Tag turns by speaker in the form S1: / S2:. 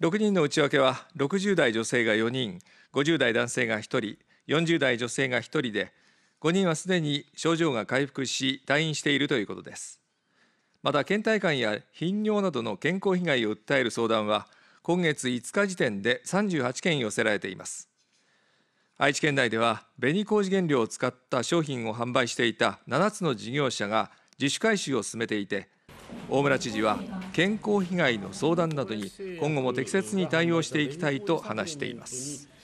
S1: 6人の内訳は60代女性が4人50代男性が1人40代女性が1人で5人はすでに症状が回復し退院しているということですまた倦怠感や頻尿などの健康被害を訴える相談は今月5日時点で38件寄せられています愛知県内では紅麹原料を使った商品を販売していた7つの事業者が自主回収を進めていて大村知事は健康被害の相談などに今後も適切に対応していきたいと話しています。